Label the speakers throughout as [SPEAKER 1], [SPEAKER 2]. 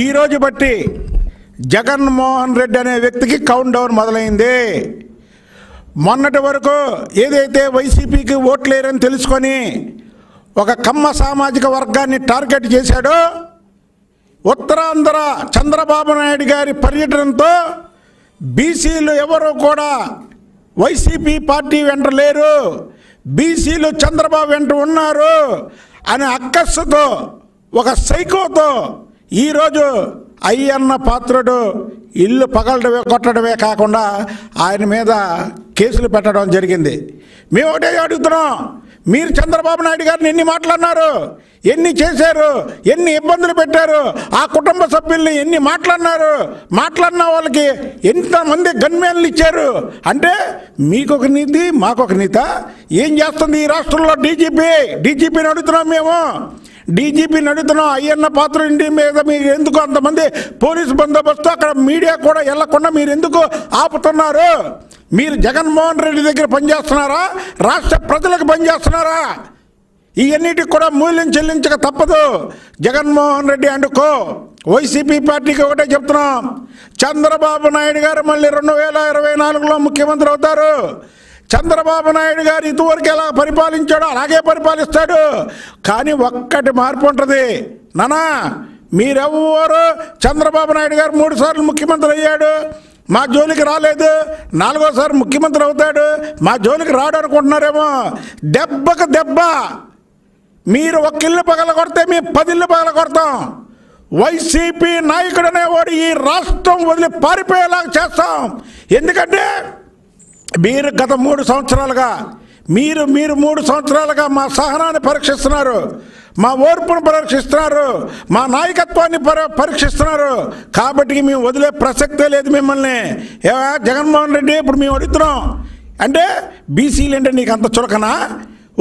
[SPEAKER 1] ఈరోజు బట్టి జగన్మోహన్ రెడ్డి అనే వ్యక్తికి కౌంట్ డౌన్ మొదలైంది మొన్నటి వరకు ఏదైతే వైసీపీకి ఓట్లేరని తెలుసుకొని ఒక కమ్మ సామాజిక వర్గాన్ని టార్గెట్ చేశాడో ఉత్తరాంధ్ర చంద్రబాబు నాయుడు గారి పర్యటనతో బీసీలు ఎవరు కూడా వైసీపీ పార్టీ వెంట లేరు బీసీలు చంద్రబాబు వెంట ఉన్నారు అనే అక్కస్సుతో ఒక సైకోతో ఈరోజు అయ్యన్న పాత్రుడు ఇల్లు పగలడమే కొట్టడమే కాకుండా ఆయన మీద కేసులు పెట్టడం జరిగింది మేము ఒకటే అడుగుతున్నాం మీరు చంద్రబాబు నాయుడు గారిని ఎన్ని మాట్లాడినారు ఎన్ని చేశారు ఎన్ని ఇబ్బందులు పెట్టారు ఆ కుటుంబ సభ్యుల్ని ఎన్ని మాట్లాడినారు మాట్లాడిన వాళ్ళకి ఎంతమంది గన్మేన్లు ఇచ్చారు అంటే మీకు ఒక నీతి మాకొక నీత ఏం చేస్తుంది ఈ రాష్ట్రంలో డీజీపీ డీజీపీని అడుగుతున్నాం మేము డీజీపీ నడుతున్న అయ్యన్న పాత్ర ఇంటి మీద మీరు ఎందుకు అంతమంది పోలీస్ బందోబస్తు అక్కడ మీడియా కూడా వెళ్లకుండా మీరు ఎందుకు ఆపుతున్నారు మీరు జగన్మోహన్ రెడ్డి దగ్గర పనిచేస్తున్నారా రాష్ట్ర ప్రజలకు పనిచేస్తున్నారా ఇవన్నిటికి కూడా మూల్యం చెల్లించక తప్పదు జగన్మోహన్ రెడ్డి అండుకో వైసీపీ పార్టీకి ఒకటే చెప్తున్నాం చంద్రబాబు నాయుడు గారు మళ్ళీ రెండు వేల ఇరవై నాలుగులో ముఖ్యమంత్రి అవుతారు చంద్రబాబు నాయుడు గారు ఇదివరకు ఎలా పరిపాలించాడో అలాగే పరిపాలిస్తాడు కానీ ఒక్కటి మార్పు ఉంటుంది నానా మీరెవ్వరు చంద్రబాబు నాయుడు గారు మూడు సార్లు ముఖ్యమంత్రి అయ్యాడు మా జోలికి రాలేదు నాలుగోసారి ముఖ్యమంత్రి అవుతాడు మా జోలికి రాడు అనుకుంటున్నారేమో దెబ్బకు దెబ్బ మీరు ఇల్లు పగల కొడితే మేము పదిళ్ళు పగల కొడతాం వైసీపీ నాయకుడు అనేవాడు ఈ రాష్ట్రం వదిలి పారిపోయేలాగా చేస్తాం ఎందుకంటే మీరు గత మూడు సంవత్సరాలుగా మీరు మీరు మూడు సంవత్సరాలుగా మా సహనాన్ని పరీక్షిస్తున్నారు మా ఓర్పును పరీక్షిస్తున్నారు మా నాయకత్వాన్ని పరీక్షిస్తున్నారు కాబట్టి మేము వదిలే ప్రసక్తే లేదు మిమ్మల్ని జగన్మోహన్ రెడ్డి ఇప్పుడు మేము అడుగుతున్నాం అంటే బీసీలు అంటే నీకు అంత చులకనా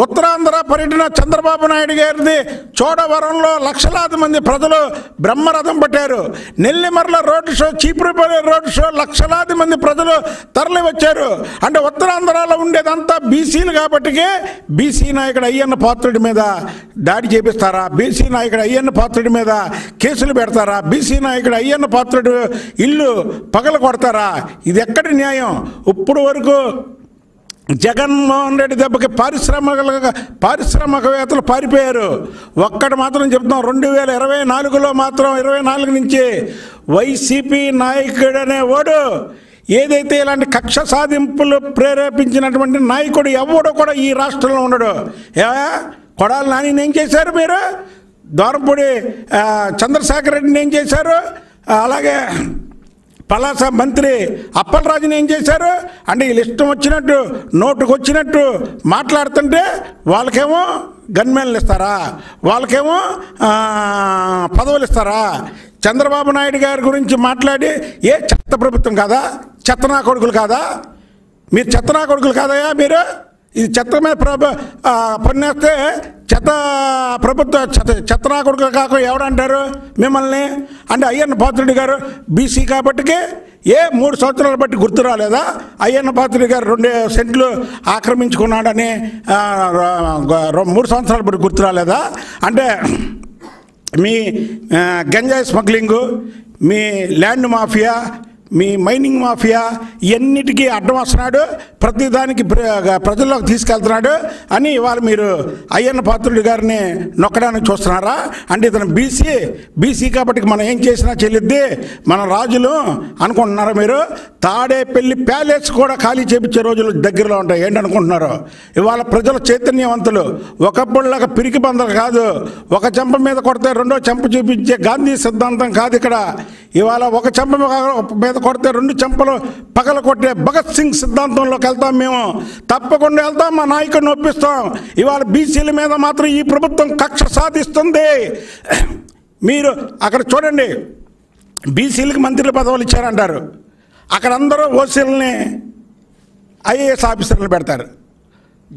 [SPEAKER 1] ఉత్తరాంధ్ర పర్యటన చంద్రబాబు నాయుడు గారిది చోడవరంలో లక్షలాది మంది ప్రజలు బ్రహ్మరథం పట్టారు Nellimarla road show Cheepurupalli road show లక్షలాది మంది ప్రజలు తరలి వచ్చారు అంటే ఉత్తరాంధ్రలో ఉండేదంతా బీసీలు కాబట్టికే బీసీ నాయకుడు అయ్యన్న పాత్రుడి మీద దాడి చేపిస్తారా బీసీ నాయకుడు అయ్యన్న పాత్రుడి మీద కేసులు పెడతారా బీసీ నాయకుడు అయ్యన్న పాత్రుడు ఇల్లు పగల కొడతారా ఇది ఎక్కడి న్యాయం ఇప్పుడు వరకు జగన్మోహన్ రెడ్డి దెబ్బకి పారిశ్రామిక పారిశ్రామికవేత్తలు పారిపోయారు ఒక్కటి మాత్రం చెప్తున్నాం రెండు వేల ఇరవై నాలుగులో మాత్రం ఇరవై నాలుగు నుంచి వైసీపీ నాయకుడు అనేవాడు ఏదైతే ఇలాంటి కక్ష సాధింపులు ప్రేరేపించినటువంటి నాయకుడు ఎవడు కూడా ఈ రాష్ట్రంలో ఉండడు ఏ కొడాలి నాని ఏం చేశారు మీరు దోరంపూడి చంద్రశేఖర్ రెడ్డిని ఏం చేశారు అలాగే పలాస మంత్రి అప్పలరాజుని ఏం చేశారు అంటే వీళ్ళు ఇష్టం వచ్చినట్టు నోటుకు వచ్చినట్టు మాట్లాడుతుంటే వాళ్ళకేమో గన్మెన్లు ఇస్తారా వాళ్ళకేమో పదవులు ఇస్తారా చంద్రబాబు నాయుడు గారి గురించి మాట్లాడి ఏ చెత్త ప్రభుత్వం కాదా చెత్తనా కొడుకులు కాదా మీరు చెత్తనా కొడుకులు కాదయా మీరు ఇది చెత్త మీద ప్రభు పన్నేస్తే చెత్త ప్రభుత్వ చెత్త కొడుకు కాక ఎవడంటారు మిమ్మల్ని అంటే అయ్యన్న పాత్రుడి గారు బీసీ కాబట్టికి ఏ మూడు సంవత్సరాలు బట్టి గుర్తు రాలేదా అయ్యన్న పాత్రుడి గారు రెండు సెంట్లు ఆక్రమించుకున్నాడని మూడు సంవత్సరాలు బట్టి గుర్తు రాలేదా అంటే మీ గంజాయి స్మగ్లింగు మీ ల్యాండ్ మాఫియా మీ మైనింగ్ మాఫియా ఎన్నిటికీ అడ్డం వస్తున్నాడు ప్రతిదానికి ప్రజల్లోకి తీసుకెళ్తున్నాడు అని ఇవాళ మీరు అయ్యన్న పాత్రుడి గారిని నొక్కడానికి చూస్తున్నారా అంటే ఇతను బీసీ బీసీ కాబట్టి మనం ఏం చేసినా చెల్లిద్ది మన రాజులు అనుకుంటున్నారా మీరు పెళ్లి ప్యాలెస్ కూడా ఖాళీ చేపించే రోజులు దగ్గరలో ఉంటాయి ఏంటనుకుంటున్నారు ఇవాళ ప్రజల చైతన్యవంతులు ఒకప్పుడులాగా పిరికి బందలు కాదు ఒక చెంప మీద కొడితే రెండో చెంప చూపించే గాంధీ సిద్ధాంతం కాదు ఇక్కడ ఇవాళ ఒక చెంప మీద కొడితే రెండు చెంపలు పగల కొట్టే భగత్ సింగ్ సిద్ధాంతంలోకి వెళ్తాం మేము తప్పకుండా వెళ్తాం మా నాయకుడిని ఒప్పిస్తాం ఇవాళ బీసీల మీద మాత్రం ఈ ప్రభుత్వం కక్ష సాధిస్తుంది మీరు అక్కడ చూడండి బీసీలకు మంత్రుల పదవులు ఇచ్చారంటారు అక్కడ అందరూ ఓసీలని ఐఏఎస్ ఆఫీసర్లు పెడతారు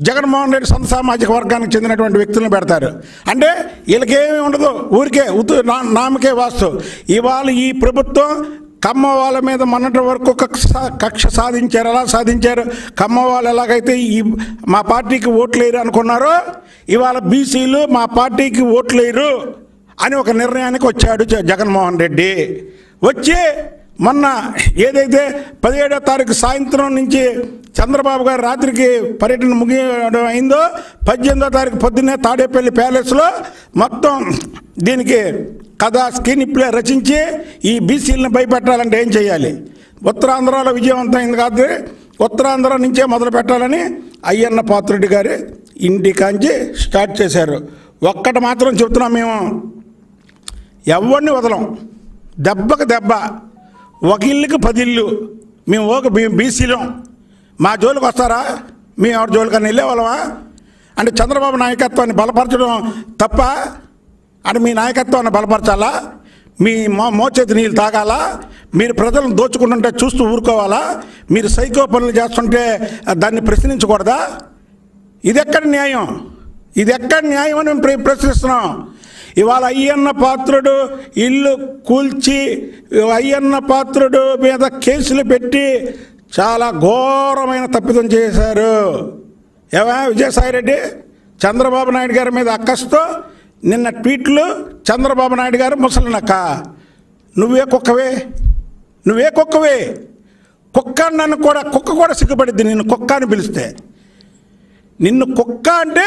[SPEAKER 1] జగన్మోహన్ రెడ్డి సొంత సామాజిక వర్గానికి చెందినటువంటి వ్యక్తులను పెడతారు అంటే వీళ్ళకేమీ ఉండదు ఊరికే ఉతు నామకే వాస్తు ఇవాళ ఈ ప్రభుత్వం కమ్మ వాళ్ళ మీద మొన్నటి వరకు కక్ష సాధించారు ఎలా సాధించారు కమ్మ వాళ్ళు ఎలాగైతే ఈ మా పార్టీకి ఓట్లేరు అనుకున్నారో ఇవాళ బీసీలు మా పార్టీకి ఓట్లేరు అని ఒక నిర్ణయానికి వచ్చాడు జగన్మోహన్ రెడ్డి వచ్చి మొన్న ఏదైతే పదిహేడో తారీఖు సాయంత్రం నుంచి చంద్రబాబు గారు రాత్రికి పర్యటన ముగియడం అయిందో పద్దెనిమిదో తారీఖు పొద్దున్నే తాడేపల్లి ప్యాలెస్లో మొత్తం దీనికి కథ స్క్రీన్ ప్లే రచించి ఈ బీసీలను భయపెట్టాలంటే ఏం చేయాలి ఉత్తరాంధ్రలో విజయవంతమైంది కాదు ఉత్తరాంధ్ర నుంచే మొదలు పెట్టాలని అయ్యన్న పాత్రుడి గారి ఇంటి కాంచి స్టార్ట్ చేశారు ఒక్కటి మాత్రం చెప్తున్నాం మేము ఎవరిని వదలం దెబ్బకు దెబ్బ ఒక ఇల్లుకి పది ఇల్లు మేము ఒక మేము బీసీలో మా జోలికి వస్తారా మేము ఎవరి జోలికన్నా వెళ్ళేవాళ్ళమా అంటే చంద్రబాబు నాయకత్వాన్ని బలపరచడం తప్ప అంటే మీ నాయకత్వాన్ని బలపరచాలా మీ మా మోచేతి నీళ్ళు తాగాలా మీరు ప్రజలను దోచుకుంటుంటే చూస్తూ ఊరుకోవాలా మీరు సైకో పనులు చేస్తుంటే దాన్ని ప్రశ్నించకూడదా ఇది ఎక్కడ న్యాయం ఇది ఎక్కడ న్యాయం అని మేము ప్రశ్నిస్తున్నాం ఇవాళ అయ్యన్న పాత్రుడు ఇల్లు కూల్చి అయ్యన్న పాత్రుడు మీద కేసులు పెట్టి చాలా ఘోరమైన తప్పిదం చేశారు ఏమా విజయసాయిరెడ్డి చంద్రబాబు నాయుడు గారి మీద అక్కస్తో నిన్న ట్వీట్లు చంద్రబాబు నాయుడు గారు ముసలినక్క నువ్వే కుక్కవే నువ్వే కుక్కవే కుక్క నన్ను కూడా కుక్క కూడా సిగ్గుపడిద్ది నిన్ను కుక్క అని పిలిస్తే నిన్ను కుక్క అంటే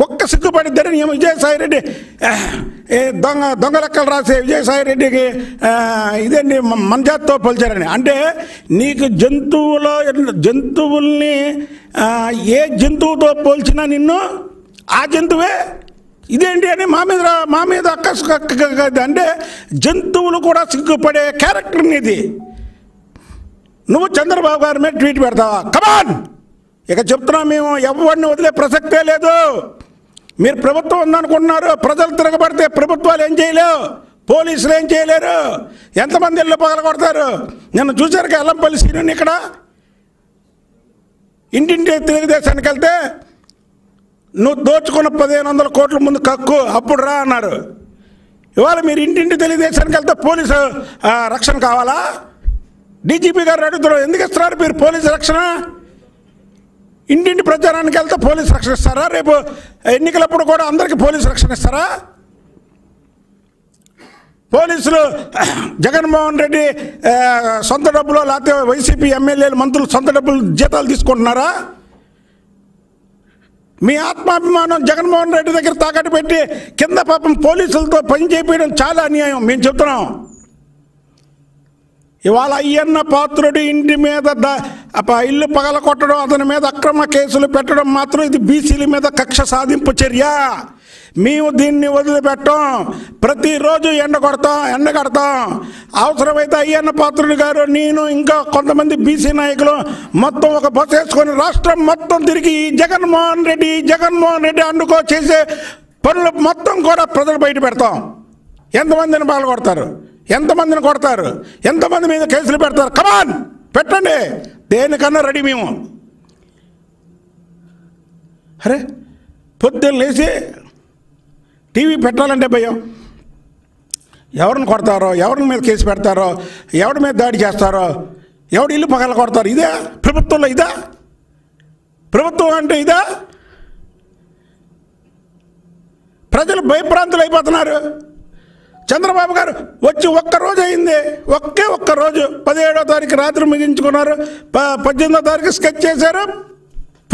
[SPEAKER 1] కుక్క సిగ్గుపడిద్దని విజయసాయి రెడ్డి దొంగ దొంగ లెక్కలు రాసే విజయసాయి రెడ్డికి ఇదండి మన పోల్చారని అంటే నీకు జంతువులో జంతువుల్ని ఏ జంతువుతో పోల్చినా నిన్ను ఆ జంతువే ఇదేంటి అని మా మీద మా మీద అంటే జంతువులు కూడా సిగ్గుపడే క్యారెక్టర్ ఇది నువ్వు చంద్రబాబు గారి మీద ట్వీట్ పెడతావా కమాన్ ఇక చెప్తున్నా మేము ఎవరిని వదిలే ప్రసక్తే లేదు మీరు ప్రభుత్వం ఉందనుకుంటున్నారు ప్రజలు తిరగబడితే ప్రభుత్వాలు ఏం చేయలేవు పోలీసులు ఏం చేయలేరు ఎంతమంది ఇల్లు పగల కొడతారు నిన్న చూశారు ఎల్లంపల్లి సీనియర్ని ఇక్కడ ఇంటింటి తెలుగుదేశానికి వెళ్తే నువ్వు దోచుకున్న పదిహేను వందల కోట్ల ముందు కక్కు అప్పుడు రా అన్నారు ఇవాళ మీరు ఇంటింటి తెలుగుదేశానికి వెళ్తే పోలీసు రక్షణ కావాలా డీజీపీ గారు అడుగుతున్నారు ఎందుకు ఇస్తున్నారు మీరు పోలీసు రక్షణ ఇంటింటి ప్రచారానికి వెళ్తే పోలీసు రక్షణ ఇస్తారా రేపు ఎన్నికలప్పుడు కూడా అందరికీ పోలీసు రక్షణ ఇస్తారా పోలీసులు జగన్మోహన్ రెడ్డి సొంత డబ్బులో లేకపోతే వైసీపీ ఎమ్మెల్యేలు మంత్రులు సొంత డబ్బులు జీతాలు తీసుకుంటున్నారా మీ ఆత్మాభిమానం జగన్మోహన్ రెడ్డి దగ్గర తాకట్టు పెట్టి కింద పాపం పోలీసులతో పని చేయించడం చాలా అన్యాయం మేము చెప్తున్నాం ఇవాళ అయ్యన్న పాత్రుడి ఇంటి మీద ఇల్లు పగల కొట్టడం అతని మీద అక్రమ కేసులు పెట్టడం మాత్రం ఇది బీసీల మీద కక్ష సాధింపు చర్య మేము దీన్ని వదిలిపెట్టాం ప్రతిరోజు ఎండ కొడతాం ఎండ కడతాం అవసరమైతే అయ్యన్న పాత్రుడు గారు నేను ఇంకా కొంతమంది బీసీ నాయకులు మొత్తం ఒక బస్ వేసుకొని రాష్ట్రం మొత్తం తిరిగి జగన్మోహన్ రెడ్డి జగన్మోహన్ రెడ్డి అండుకో చేసే పనులు మొత్తం కూడా ప్రజలు బయట పెడతాం ఎంతమందిని కొడతారు ఎంతమందిని కొడతారు ఎంతమంది మీద కేసులు పెడతారు కమాన్ పెట్టండి దేనికన్నా రెడీ మేము అరే పొద్దున్న లేచి టీవీ పెట్టాలంటే భయం ఎవరిని కొడతారో ఎవరిని మీద కేసు పెడతారో ఎవరి మీద దాడి చేస్తారో ఎవడు ఇల్లు పగల కొడతారు ఇదే ప్రభుత్వంలో ఇదా ప్రభుత్వం అంటే ఇదా ప్రజలు భయప్రాంతులు అయిపోతున్నారు చంద్రబాబు గారు వచ్చి ఒక్క రోజు అయింది ఒకే ఒక్క రోజు పదిహేడో తారీఖు రాత్రి ముగించుకున్నారు ప పద్దెనిమిదో తారీఖు స్కెచ్ చేశారు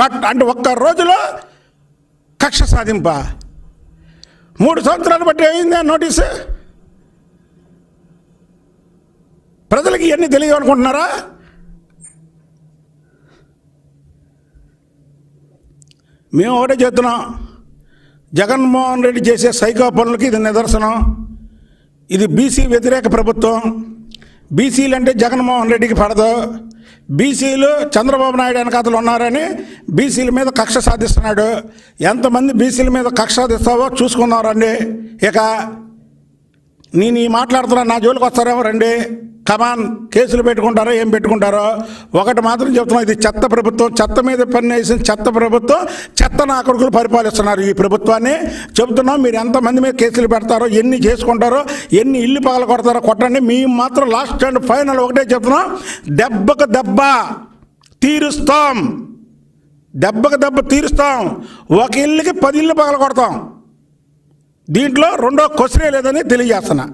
[SPEAKER 1] పట్ అంటే ఒక్క రోజులో కక్ష సాధింప మూడు సంవత్సరాలు బట్టి అయింది ఆ నోటీసు ప్రజలకి ఇవన్నీ తెలియదు అనుకుంటున్నారా మేము ఒకటే చెప్తున్నాం జగన్మోహన్ రెడ్డి చేసే సైకో పనులకి ఇది నిదర్శనం ఇది బీసీ వ్యతిరేక ప్రభుత్వం బీసీలు అంటే జగన్మోహన్ రెడ్డికి పడదు బీసీలు చంద్రబాబు నాయుడు వెనకాతలు ఉన్నారని బీసీల మీద కక్ష సాధిస్తున్నాడు ఎంతమంది బీసీల మీద కక్ష సాధిస్తావో చూసుకుందాం రండి ఇక నేను ఈ మాట్లాడుతున్నా నా జోలికి వస్తారేమో రండి కమాన్ కేసులు పెట్టుకుంటారో ఏం పెట్టుకుంటారో ఒకటి మాత్రం చెప్తున్నాం ఇది చెత్త ప్రభుత్వం చెత్త మీద పని వేసిన చెత్త ప్రభుత్వం చెత్త నాకరుకులు పరిపాలిస్తున్నారు ఈ ప్రభుత్వాన్ని చెబుతున్నాం మీరు ఎంతమంది మీద కేసులు పెడతారో ఎన్ని చేసుకుంటారో ఎన్ని ఇల్లు పగల కొడతారో కొట్టండి మేము మాత్రం లాస్ట్ అండ్ ఫైనల్ ఒకటే చెప్తున్నాం దెబ్బకు దెబ్బ తీరుస్తాం దెబ్బకు దెబ్బ తీరుస్తాం ఒక ఇల్లుకి పది ఇల్లు పగల కొడతాం దీంట్లో రెండో క్వశ్చనే లేదని తెలియజేస్తున్నా